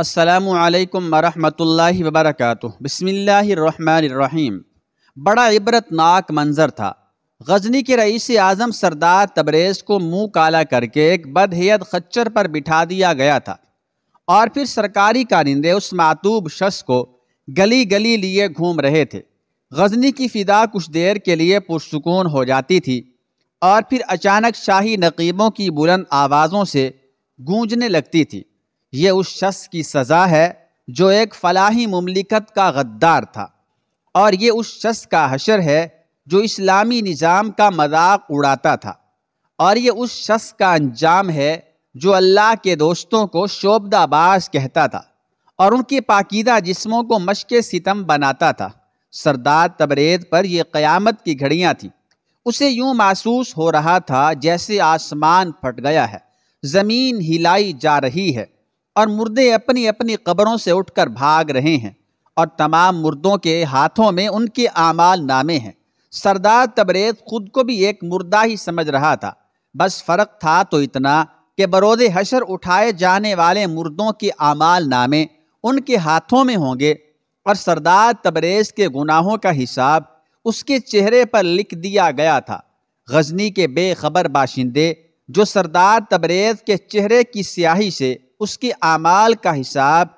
असलकम वरहमल वबरक बसमीम बड़ा इबरतनाक मंज़र था गजनी के रईस आज़म सरदार तबरेज़ को मुंह काला करके एक बदहैत खच्चर पर बिठा दिया गया था और फिर सरकारी कारिंदे उस मातूब शख्स को गली गली लिए घूम रहे थे गजनी की फ़िदा कुछ देर के लिए पुरसकून हो जाती थी और फिर अचानक शाही नकीबों की बुलंद आवाज़ों से गूंजने लगती थी ये उस शख्स की सज़ा है जो एक फलाही ममलिकत का गद्दार था और ये उस शख्स का हशर है जो इस्लामी निज़ाम का मजाक उड़ाता था और ये उस शख्स का अंजाम है जो अल्लाह के दोस्तों को शोबदाबाज कहता था और उनके पाकिदा जिस्मों को मशक सितम बनाता था सरदार तबरेद पर यह क़यामत की घड़ियाँ थीं उसे यूं महसूस हो रहा था जैसे आसमान फट गया है ज़मीन हिलाई जा रही है और मुर्दे अपनी अपनी कब्रों से उठकर भाग रहे हैं और तमाम मुर्दों के हाथों में उनके आमाल नामे हैं सरदार तबरेज खुद को भी एक मुर्दा ही समझ रहा था बस फ़र्क था तो इतना कि बरोद हशर उठाए जाने वाले मुर्दों के आमाल नामे उनके हाथों में होंगे और सरदार तबरेज़ के गुनाहों का हिसाब उसके चेहरे पर लिख दिया गया था गजनी के बेखबर बाशिंदे जो सरदार तबरेज़ के चेहरे की स्याही से उसके आमाल का हिसाब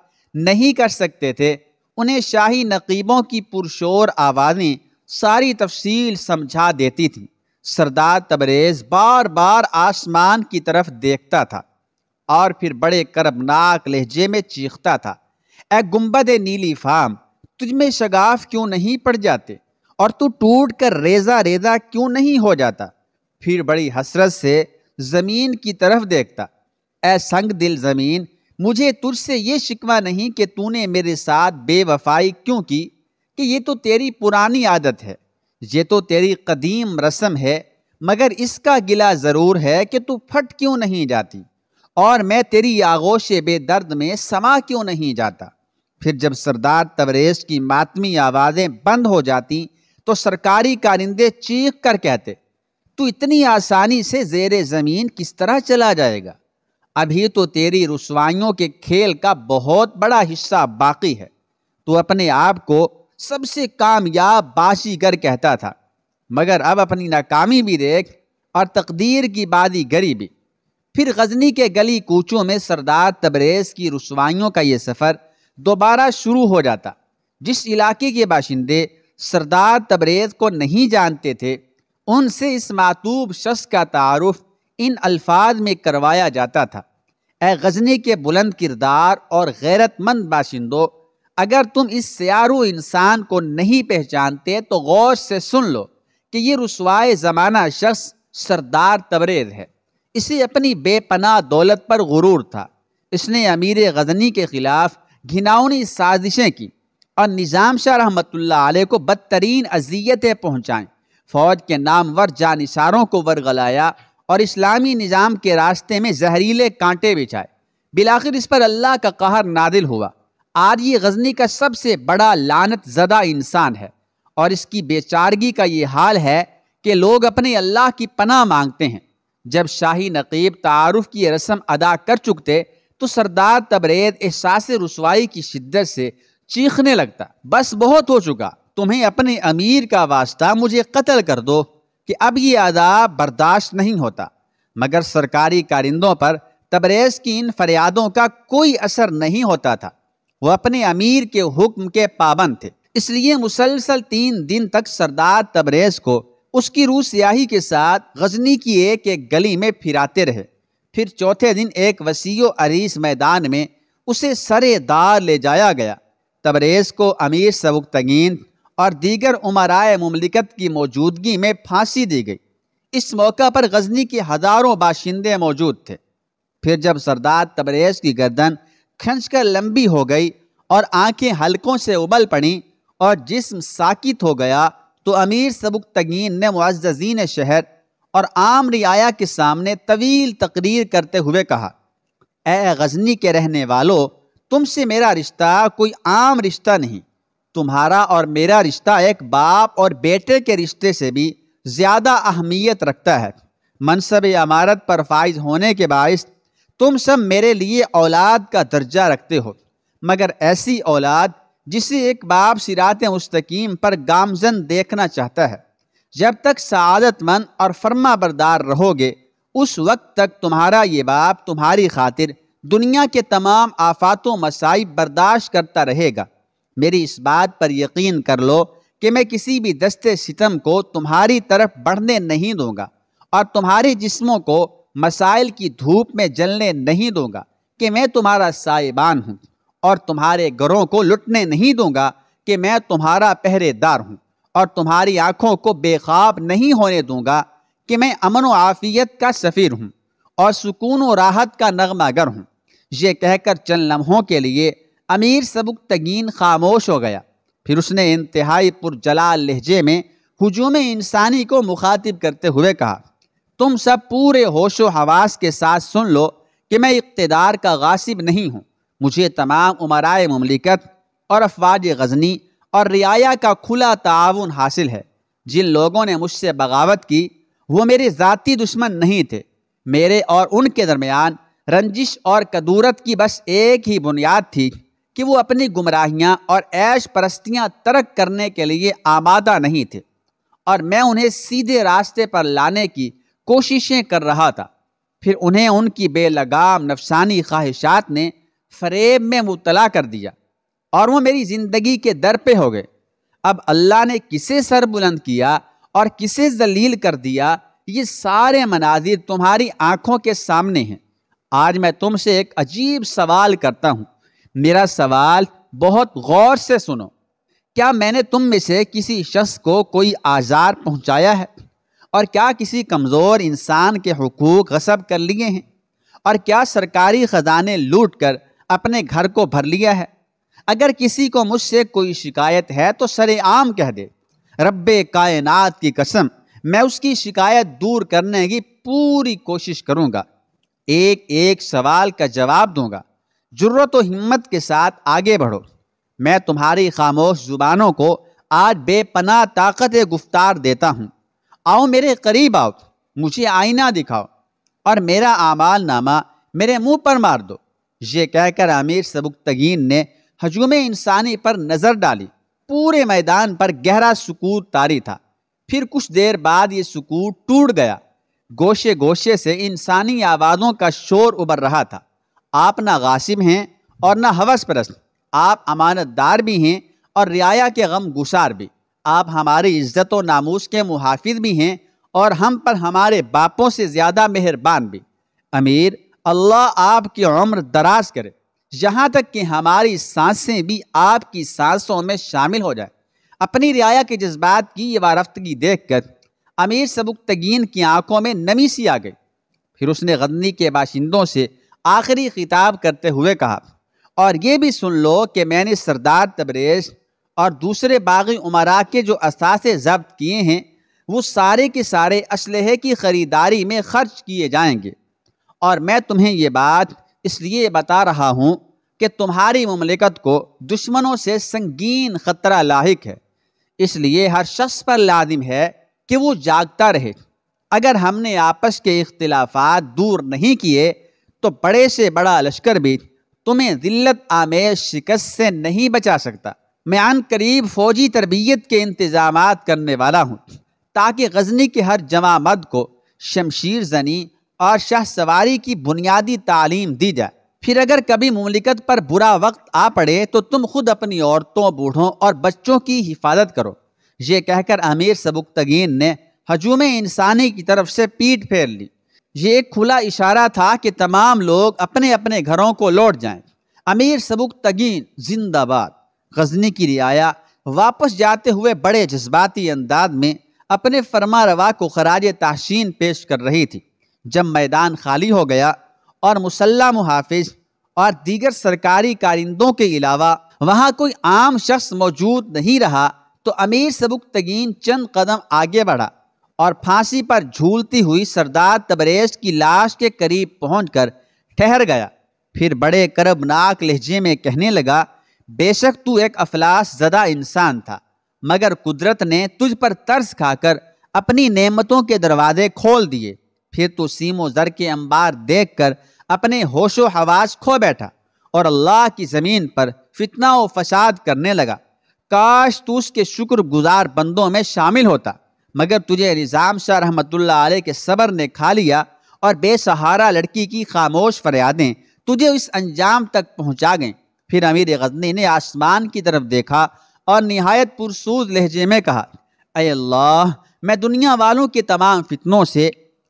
नहीं कर सकते थे उन्हें शाही नकीबों की पुरशोर आवाज़ें सारी तफसील समझा देती थी सरदार तबरेज़ बार बार आसमान की तरफ देखता था और फिर बड़े करबनाक लहजे में चीखता था ए गुम्बद नीली फाम तुझमें शगाफ क्यों नहीं पड़ जाते और तू टूट कर रेजा रेजा क्यों नहीं हो जाता फिर बड़ी हसरत से ज़मीन की तरफ देखता ए संग दिल ज़मीन मुझे तुझसे ये शिकवा नहीं कि तूने मेरे साथ बेवफाई क्यों की कि ये तो तेरी पुरानी आदत है ये तो तेरी कदीम रस्म है मगर इसका गिला ज़रूर है कि तू फट क्यों नहीं जाती और मैं तेरी आगोश बेदर्द में समा क्यों नहीं जाता फिर जब सरदार तवरेज की मातमी आवाज़ें बंद हो जाती तो सरकारी कारिंदे चीख कर कहते तू इतनी आसानी से जेर ज़मीन किस तरह चला जाएगा अभी तो तेरी रसवाइयों के खेल का बहुत बड़ा हिस्सा बाकी है तो अपने आप को सबसे कामयाब बाशीगर कहता था मगर अब अपनी नाकामी भी देख और तकदीर की बादी गरी भी फिर गजनी के गली कूचों में सरदार तबरेज़ की रसवाइयों का ये सफ़र दोबारा शुरू हो जाता जिस इलाके के बाशिंदे सरदार तबरेज़ को नहीं जानते थे उनसे इस मातूब शख्स का तारफ़ इन अल्फाज में करवाया जाता था ए गजनी के बुलंद किरदार और गैरतमंद बाशिंदो अगर तुम इस सियारू इंसान को नहीं पहचानते तो गौश से सुन लो कि ये रसवाए ज़माना शख्स सरदार तबरेज है इसे अपनी बेपना दौलत पर गुरूर था इसने अमीर गजनी के ख़िलाफ़ घिनौनी साजिशें की और निज़ाम शाह रहमत आलह को बदतरीन अजियतें पहुँचाएँ फ़ौज के नामवर जानिसारों को वरगलाया और इस्लामी निज़ाम के रास्ते में जहरीले कांटे बिछाए बिलाखिर इस पर अल्लाह का कहर नादिल हुआ आज ये गजनी का सबसे बड़ा लानत ज़दा इंसान है और इसकी बेचारगी का ये हाल है कि लोग अपने अल्लाह की पनाह मांगते हैं जब शाही नकीब तारफ़ की रस्म अदा कर चुकते तो सरदार तबरेद एहसास रसवाई की शिद्दत से चीखने लगता बस बहुत हो चुका तुम्हें अपने अमीर का वास्ता मुझे कत्ल कर दो कि अब ये आदाब बर्दाश्त नहीं होता मगर सरकारी कारिंदों पर तबरेज़ की इन फरियादों का कोई असर नहीं होता था वो अपने अमीर के हुक्म के पाबंद थे इसलिए मुसलसल तीन दिन तक सरदार तबरेज को उसकी रूह स्याही के साथ गजनी की एक एक गली में फिराते रहे फिर चौथे दिन एक वसीओ अरीस मैदान में उसे सरेदार ले जाया गया तबरेज को अमीर सबुकतगीन और दीगर उमराए ममलिकत की मौजूदगी में फांसी दी गई इस मौका पर गजनी के हज़ारों बाशिंदे मौजूद थे फिर जब सरदार तबरेज़ की गर्दन खंचकर लंबी हो गई और आंखें हलकों से उबल पड़ी और जिस्म साकित हो गया तो अमीर सबुक तगीन ने मुआजीन शहर और आम रियाया के सामने तवील तकरीर करते हुए कहा ए गजनी के रहने वालों तुमसे मेरा रिश्ता कोई आम रिश्ता नहीं तुम्हारा और मेरा रिश्ता एक बाप और बेटे के रिश्ते से भी ज़्यादा अहमियत रखता है मनसब अमारत पर फाइज होने के बायस तुम सब मेरे लिए औलाद का दर्जा रखते हो मगर ऐसी औलाद जिसे एक बाप सिरात मस्तकीम पर गामजन देखना चाहता है जब तक सआदतमंद और फर्मा बरदार रहोगे उस वक्त तक तुम्हारा ये बाप तुम्हारी खातिर दुनिया के तमाम आफात मसाइब बर्दाश्त करता रहेगा मेरी इस बात पर यकीन कर लो कि मैं किसी भी दस्ते सितम को तुम्हारी तरफ बढ़ने नहीं दूंगा और तुम्हारे जिस्मों को मसाइल की धूप में जलने नहीं दूंगा कि मैं तुम्हारा साइबान हूँ और तुम्हारे घरों को लुटने नहीं दूंगा कि मैं तुम्हारा पहरेदार हूँ और तुम्हारी आँखों को बेखाब नहीं होने दूंगा कि मैं अमन व आफ़ियत का सफ़ीर हूँ और सुकून व राहत का नगमागर हूँ ये कहकर चंद लम्हों के लिए अमीर सबुक तगीन खामोश हो गया फिर उसने इंतहाई पुरजला लहजे में हजूम इंसानी को मुखातिब करते हुए कहा तुम सब पूरे होशो हवास के साथ सुन लो कि मैं इकतदार का गासिब नहीं हूँ मुझे तमाम उमराए ममलिकत और अफवाज गजनी और रियाया का खुला ताउन हासिल है जिन लोगों ने मुझसे बगावत की वो मेरे ज़ाती दुश्मन नहीं थे मेरे और उनके दरमियान रंजिश और कदूरत की बस एक ही बुनियाद थी कि वो अपनी गुमराहियाँ और ऐश परस्तियाँ तरक करने के लिए आमादा नहीं थे और मैं उन्हें सीधे रास्ते पर लाने की कोशिशें कर रहा था फिर उन्हें उनकी बेलगाम नफसानी ख्वाहिशात ने फरेब में मुबला कर दिया और वो मेरी ज़िंदगी के दर पे हो गए अब अल्लाह ने किसे सर बुलंद किया और किसे जलील कर दिया ये सारे मनाजिर तुम्हारी आंखों के सामने हैं आज मैं तुमसे एक अजीब सवाल करता हूँ मेरा सवाल बहुत गौर से सुनो क्या मैंने तुम में से किसी शख्स को कोई आज़ार पहुंचाया है और क्या किसी कमज़ोर इंसान के हकूक़ गसब कर लिए हैं और क्या सरकारी ख़जाने लूट कर अपने घर को भर लिया है अगर किसी को मुझसे कोई शिकायत है तो सरेआम कह दे रब कायनात की कसम मैं उसकी शिकायत दूर करने की पूरी कोशिश करूँगा एक एक सवाल का जवाब दूंगा जुर्रत और हिम्मत के साथ आगे बढ़ो मैं तुम्हारी खामोश ज़ुबानों को आज बेपना ताकत गुफ्तार देता हूँ आओ मेरे करीब आओ मुझे आईना दिखाओ और मेरा आमाल नामा मेरे मुंह पर मार दो ये कहकर आमिर सबुकतगीन ने हजूम इंसानी पर नज़र डाली पूरे मैदान पर गहरा सुकूत तारी था फिर कुछ देर बाद ये सुकूत टूट गया गोशे गोशे से इंसानी आवाज़ों का शोर उभर रहा था आप ना गासिब हैं और ना हवस परस्त आप अमानतदार भी हैं और रियाया के गम गुसार भी आप हमारी इज्जत व नामूस के मुहाफिज भी हैं और हम पर हमारे बापों से ज़्यादा मेहरबान भी अमीर अल्लाह आपकी उम्र दराज करे यहाँ तक कि हमारी सांसें भी आपकी सांसों में शामिल हो जाए अपनी रियाया के जज्बात की ये वारफ्तगी देख कर अमीर सबुक तगीन की आंखों में नमी सी आ गई फिर उसने गदनी के बाशिंदों से आखिरी खिताब करते हुए कहा और ये भी सुन लो कि मैंने सरदार तबरेज और दूसरे बागी उमरा के जो असासे जब्त किए हैं वो सारे के सारे असलहे की ख़रीदारी में ख़र्च किए जाएंगे और मैं तुम्हें ये बात इसलिए बता रहा हूँ कि तुम्हारी ममलिकत को दुश्मनों से संगीन ख़तरा लाक है इसलिए हर शख्स पर लादिम है कि वो जागता रहे अगर हमने आपस के इख्तलाफात दूर नहीं किए तो बड़े से बड़ा लश्कर भी तुम्हें दिल्लत आमेज शिकस्त से नहीं बचा सकता मैं आन करीब फौजी तरबियत के इंतजाम करने वाला हूँ ताकि गजनी के हर जमा मद को शमशीर जनी और शाह सवारी की बुनियादी तालीम दी जाए फिर अगर कभी ममलिकत पर बुरा वक्त आ पड़े तो तुम खुद अपनी औरतों बूढ़ों और बच्चों की हिफाजत करो ये कहकर अमीर सबुकतगीन ने हजूम इंसानी की तरफ से पीठ फेर ली ये एक खुला इशारा था कि तमाम लोग अपने अपने घरों को लौट जाएं। अमीर सबुक तगीन जिंदाबाद गजनी की रियाया वापस जाते हुए बड़े जज्बाती अंदाज में अपने फरमा रवा को खराज तहसीन पेश कर रही थी जब मैदान खाली हो गया और मुसल्ला मुहाफिज और दीगर सरकारी कारिंदों के अलावा वहाँ कोई आम शख्स मौजूद नहीं रहा तो अमीर सबुक तगीन चंद कदम आगे बढ़ा और फांसी पर झूलती हुई सरदार तबरेज की लाश के करीब पहुंचकर ठहर गया फिर बड़े करबनाक लहजे में कहने लगा बेशक तू एक अफलास ज़दा इंसान था मगर कुदरत ने तुझ पर तर्स खाकर अपनी नेमतों के दरवाजे खोल दिए फिर तू सीमो ज़र के अंबार देख कर अपने होशो हवास खो बैठा और अल्लाह की ज़मीन पर फितना व फसाद करने लगा काश तू उसके शुक्रगुजार बंदों में शामिल होता मगर तुझे निज़ाम शाह रहमतुल्लाह अलैह के सबर ने खा लिया और बेसहारा लड़की की खामोश फरियादें तुझे उस अंजाम तक पहुंचा गईं फिर अमीर गजनी ने आसमान की तरफ देखा और नहायत पुरसूद लहजे में कहा अल्लाह मैं दुनिया वालों के तमाम फितनों से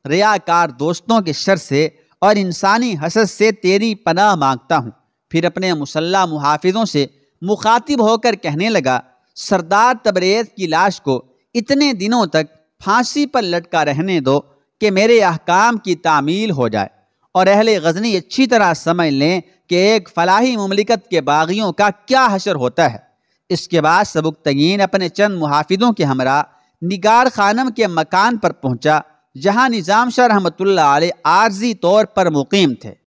रियाकार दोस्तों के शर से और इंसानी हसद से तेरी पनाह मांगता हूँ फिर अपने मुसल्ला मुहाफिजों से मुखातिब होकर कहने लगा सरदार तबरेज की लाश को इतने दिनों तक फांसी पर लटका रहने दो कि मेरे अहकाम की तामील हो जाए और अहल गजनी अच्छी तरह समझ लें कि एक फलाही ममलिकत के बागियों का क्या हशर होता है इसके बाद सबुक तगीन अपने चंद मुहाफिदों के हमरा निगार खानम के मकान पर पहुंचा जहां निज़ाम शाह रहमत आर्जी तौर पर मुकीम थे